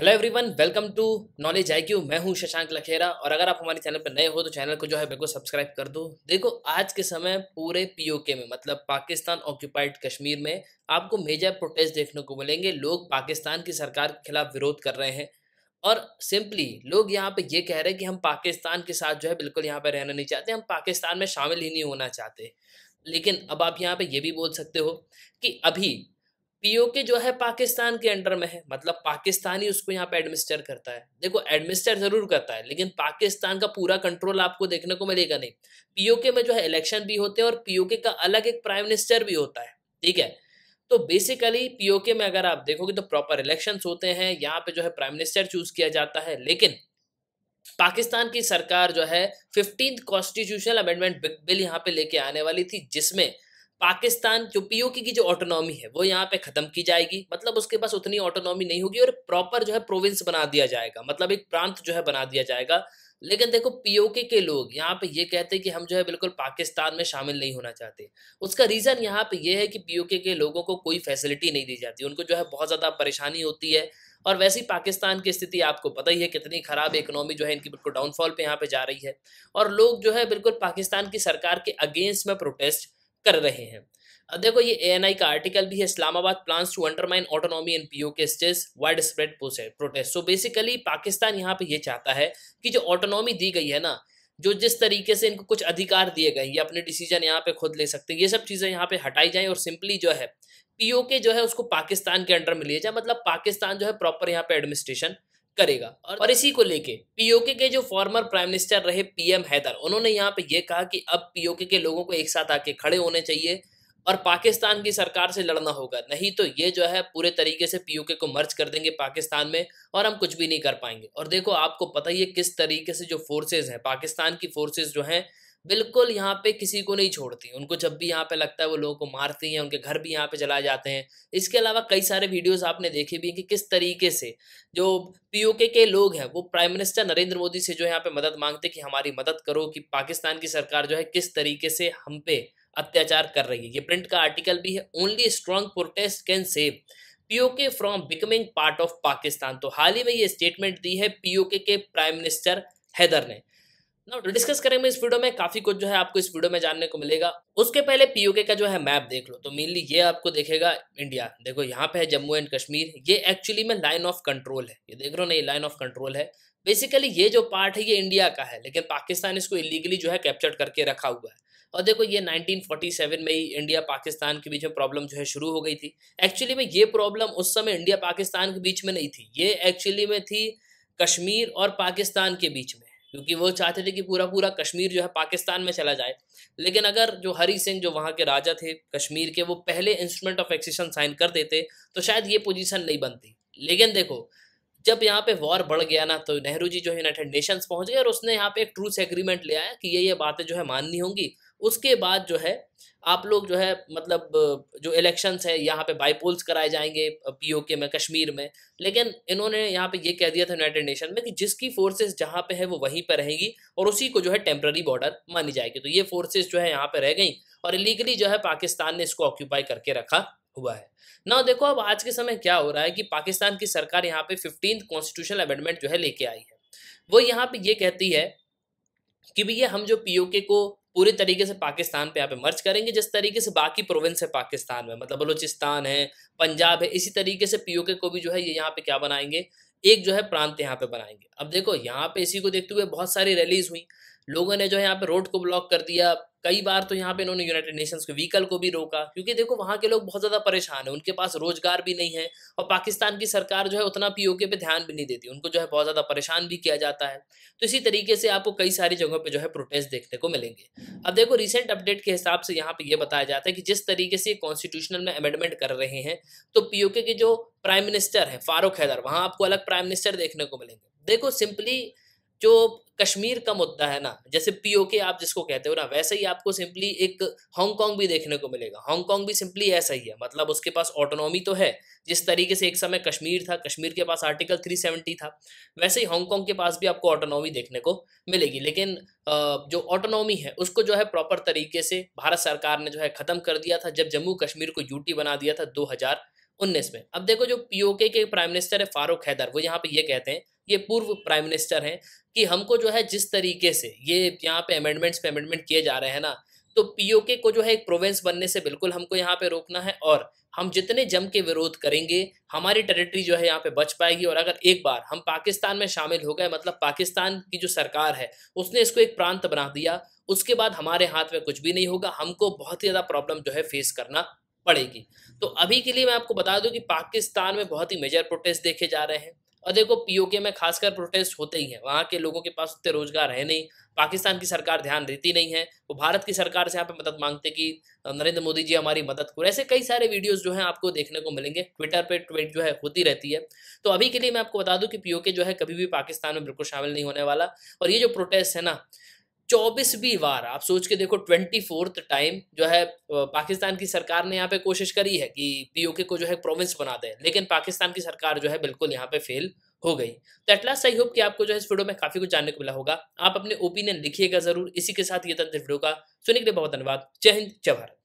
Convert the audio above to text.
hello everyone welcome to knowledge I Q मैं हूं शशांक लखेरा और अगर आप हमारे चैनल पर नए हो तो चैनल को जो है बिल्कुल सब्सक्राइब कर दो देखो आज के समय पूरे पीओके में मतलब पाकिस्तान ऑक्यूपाइड कश्मीर में आपको मेजर प्रोटेस्ट देखने को मिलेंगे लोग पाकिस्तान की सरकार के खिलाफ विरोध कर रहे हैं और सिंपली लोग यहाँ पर ये कह रहे हैं कि हम पाकिस्तान के साथ जो है बिल्कुल यहाँ पर रहना नहीं चाहते हम पाकिस्तान में शामिल ही नहीं होना चाहते लेकिन अब आप यहाँ पर यह भी बोल सकते हो कि अभी पीओके जो है पाकिस्तान के अंडर में है मतलब पाकिस्तान ही उसको यहाँ पे एडमिनिस्टर करता है देखो एडमिनिस्टर जरूर करता है लेकिन पाकिस्तान का पूरा कंट्रोल आपको देखने को मिलेगा नहीं पीओके में जो है इलेक्शन भी होते हैं और पीओके का अलग एक प्राइम मिनिस्टर भी होता है ठीक है तो बेसिकली पीओके में अगर आप देखोगे तो प्रॉपर इलेक्शन होते हैं यहाँ पे जो है प्राइम मिनिस्टर चूज किया जाता है लेकिन पाकिस्तान की सरकार जो है फिफ्टीन कॉन्स्टिट्यूशनल अमेंडमेंट बिल यहाँ पे लेके आने वाली थी जिसमें पाकिस्तान जो पीओके की जो ऑटोनॉमी है वो यहाँ पे खत्म की जाएगी मतलब उसके पास उतनी ऑटोनॉमी नहीं होगी और प्रॉपर जो है प्रोविंस बना दिया जाएगा मतलब एक प्रांत जो है बना दिया जाएगा लेकिन देखो पीओके के लोग यहाँ पे ये कहते हैं कि हम जो है बिल्कुल पाकिस्तान में शामिल नहीं होना चाहते उसका रीज़न यहाँ पे ये है कि पीओके के लोगों को कोई फैसिलिटी नहीं दी जाती उनको जो है बहुत ज़्यादा परेशानी होती है और वैसे ही पाकिस्तान की स्थिति आपको पता ही है कितनी ख़राब इकोनॉमी जो है इनकी बिल्कुल डाउनफॉल पे यहाँ पे जा रही है और लोग जो है बिल्कुल पाकिस्तान की सरकार के अगेंस्ट में प्रोटेस्ट कर रहे हैं अब देखो ये एएनआई का आर्टिकल भी है Islamabad plans to undermine autonomy in PoK stages widespread protest so basically Pakistan यहाँ पे ये चाहता है कि जो ऑटोनॉमी दी गई है ना जो जिस तरीके से इनको कुछ अधिकार दिए गए ये अपने डिसीजन यहाँ पे खुद ले सकते हैं ये सब चीज़ें यहाँ पे हटाई जाएं और सिंपली जो है पीओके जो है उसको पाकिस्तान के अंडर में लिया जाए मतलब पाकिस्तान जो है प्रॉपर यहाँ पे एडमिनिस्ट्रेशन करेगा और और इसी को लेके पीओके के जो फॉर्मर प्राइम मिनिस्टर रहे पीएम हैदर उन्होंने यहाँ पे ये कहा कि अब पीओके के लोगों को एक साथ आके खड़े होने चाहिए और पाकिस्तान की सरकार से लड़ना होगा नहीं तो ये जो है पूरे तरीके से पीओके को मर्ज कर देंगे पाकिस्तान में और हम कुछ भी नहीं कर पाएंगे और देखो आपको पता ही है किस तरीके से जो फोर्सेज हैं पाकिस्तान की फोर्सेज जो हैं बिल्कुल यहाँ पे किसी को नहीं छोड़ती उनको जब भी यहाँ पे लगता है वो लोगों को मारती हैं उनके घर भी यहाँ पे चलाए जाते हैं इसके अलावा कई सारे वीडियोस आपने देखे भी हैं कि किस तरीके से जो पीओके के लोग हैं वो प्राइम मिनिस्टर नरेंद्र मोदी से जो यहाँ पे मदद मांगते कि हमारी मदद करो कि पाकिस्तान की सरकार जो है किस तरीके से हम पे अत्याचार कर रही है ये प्रिंट का आर्टिकल भी है only strong protest can save PoK from becoming part of Pakistan तो हाल ही में ये स्टेटमेंट दी है पीओके के प्राइम मिनिस्टर हैदर ने डिस्कस करेंगे इस वीडियो में काफी कुछ जो है आपको इस वीडियो में जानने को मिलेगा उसके पहले पीओके का जो है मैप देख लो तो मेनली ये आपको देखेगा इंडिया देखो यहाँ पे है जम्मू एंड कश्मीर ये एक्चुअली में लाइन ऑफ कंट्रोल है ये देख रहे हो ना ये लाइन ऑफ कंट्रोल है बेसिकली ये जो पार्ट है ये इंडिया का है लेकिन पाकिस्तान इसको इलीगली जो है कैप्चर करके रखा हुआ है और देखो ये 1947 में ही इंडिया पाकिस्तान के बीच में प्रॉब्लम जो है शुरू हो गई थी एक्चुअली में ये प्रॉब्लम उस समय इंडिया पाकिस्तान के बीच में नहीं थी ये एक्चुअली में थी कश्मीर और पाकिस्तान के बीच में क्योंकि वो चाहते थे कि पूरा पूरा कश्मीर जो है पाकिस्तान में चला जाए लेकिन अगर जो हरी सिंह जो वहाँ के राजा थे कश्मीर के वो पहले इंस्ट्रूमेंट ऑफ एक्सीशन साइन कर देते तो शायद ये पोजीशन नहीं बनती लेकिन देखो जब यहाँ पे वॉर बढ़ गया ना तो नेहरू जी जो यूनाइटेड नेशंस पहुंच गए और उसने यहाँ पे एक ट्रूथ एग्रीमेंट ले आया कि ये ये बातें जो है माननी होंगी उसके बाद जो है आप लोग जो है मतलब जो इलेक्शंस है यहाँ पे बाईपोल्स कराए जाएंगे पीओके में कश्मीर में लेकिन इन्होंने यहाँ पे ये कह दिया था यूनाइटेड नेशन में कि जिसकी फोर्सेस जहाँ पे है वो वहीं पे रहेंगी और उसी को जो है टेम्प्ररी बॉर्डर मानी जाएगी तो ये फोर्सेस जो है यहाँ पे रह गई और इलीगली जो है पाकिस्तान ने इसको ऑक्यूपाई करके रखा हुआ है ना देखो अब आज के समय क्या हो रहा है कि पाकिस्तान की सरकार यहाँ पे फिफ्टीन कॉन्स्टिट्यूशनल अमेंडमेंट जो है लेके आई है वो यहाँ पे ये कहती है कि भैया हम जो पीओके को पूरी तरीके से पाकिस्तान पे यहाँ पे मर्ज करेंगे जिस तरीके से बाकी प्रोविंस है पाकिस्तान में मतलब बलूचिस्तान है पंजाब है इसी तरीके से पीओके को भी जो है ये यहाँ पे क्या बनाएंगे एक जो है प्रांत यहाँ पे बनाएंगे अब देखो यहाँ पे इसी को देखते हुए बहुत सारी रैलीज हुई लोगों ने जो है यहाँ पे रोड को ब्लॉक कर दिया कई बार तो यहाँ पे इन्होंने यूनाइटेड नेशंस के व्हीकल को भी रोका क्योंकि देखो वहाँ के लोग बहुत ज़्यादा परेशान है उनके पास रोजगार भी नहीं है और पाकिस्तान की सरकार जो है उतना पीओके पे ध्यान भी नहीं देती उनको जो है बहुत ज़्यादा परेशान भी किया जाता है तो इसी तरीके से आपको कई सारी जगहों पर जो है प्रोटेस्ट देखने को मिलेंगे अब देखो रिसेंट अपडेट के हिसाब से यहाँ पर यह बताया जाता है कि जिस तरीके से कॉन्स्टिट्यूशनल में अमेंडमेंट कर रहे हैं तो पी के जो प्राइम मिनिस्टर हैं फारूक हैदर वहाँ आपको अलग प्राइम मिनिस्टर देखने को मिलेंगे देखो सिंपली जो कश्मीर का मुद्दा है ना जैसे पीओके आप जिसको कहते हो ना वैसे ही आपको सिंपली एक हांगकांग भी देखने को मिलेगा हांगकांग भी सिंपली ऐसा ही है मतलब उसके पास ऑटोनॉमी तो है जिस तरीके से एक समय कश्मीर था कश्मीर के पास आर्टिकल 370 था वैसे ही हांगकांग के पास भी आपको ऑटोनॉमी देखने को मिलेगी लेकिन जो ऑटोनॉमी है उसको जो है प्रॉपर तरीके से भारत सरकार ने जो है ख़त्म कर दिया था जब जम्मू कश्मीर को यूटी बना दिया था दो उन्नीस में अब देखो जो पीओके के प्राइम मिनिस्टर है फारूक हैदर वो यहाँ पे ये कहते हैं ये पूर्व प्राइम मिनिस्टर हैं कि हमको जो है जिस तरीके से ये यहाँ पे अमेंडमेंट्स पे अमेंडमेंट किए जा रहे हैं ना तो पीओके को जो है एक प्रोविंस बनने से बिल्कुल हमको यहाँ पे रोकना है और हम जितने जम के विरोध करेंगे हमारी टेरिटरी जो है यहाँ पे बच पाएगी और अगर एक बार हम पाकिस्तान में शामिल हो गए मतलब पाकिस्तान की जो सरकार है उसने इसको एक प्रांत बना दिया उसके बाद हमारे हाथ में कुछ भी नहीं होगा हमको बहुत ही ज़्यादा प्रॉब्लम जो है फेस करना पड़ेगी तो अभी के लिए मैं आपको बता दूं कि पाकिस्तान में बहुत ही मेजर प्रोटेस्ट देखे जा रहे हैं और देखो पीओके में खासकर प्रोटेस्ट होते ही हैं वहाँ के लोगों के पास उतने रोजगार है नहीं पाकिस्तान की सरकार ध्यान देती नहीं है वो भारत की सरकार से यहाँ पे मदद मांगते कि नरेंद्र मोदी जी हमारी मदद करो ऐसे कई सारे वीडियोस जो हैं आपको देखने को मिलेंगे ट्विटर पे ट्वीट जो है होती रहती है तो अभी के लिए मैं आपको बता दूं कि पीओके जो है कभी भी पाकिस्तान में बिल्कुल शामिल नहीं होने वाला और ये जो प्रोटेस्ट है ना चौबीसवीं बार आप सोच के देखो ट्वेंटी फोर्थ टाइम जो है पाकिस्तान की सरकार ने यहाँ पे कोशिश करी है कि पीओके को जो है प्रोविंस बना दे लेकिन पाकिस्तान की सरकार जो है बिल्कुल यहाँ पे फेल हो गई तो एटलास्ट आई होप कि आपको जो है इस वीडियो में काफी कुछ जानने को मिला होगा आप अपने ओपिनियन लिखिएगा जरूर इसी के साथ ये तंत्र वीडियो का सुनने के लिए बहुत धन्यवाद जय हिंद जय भारत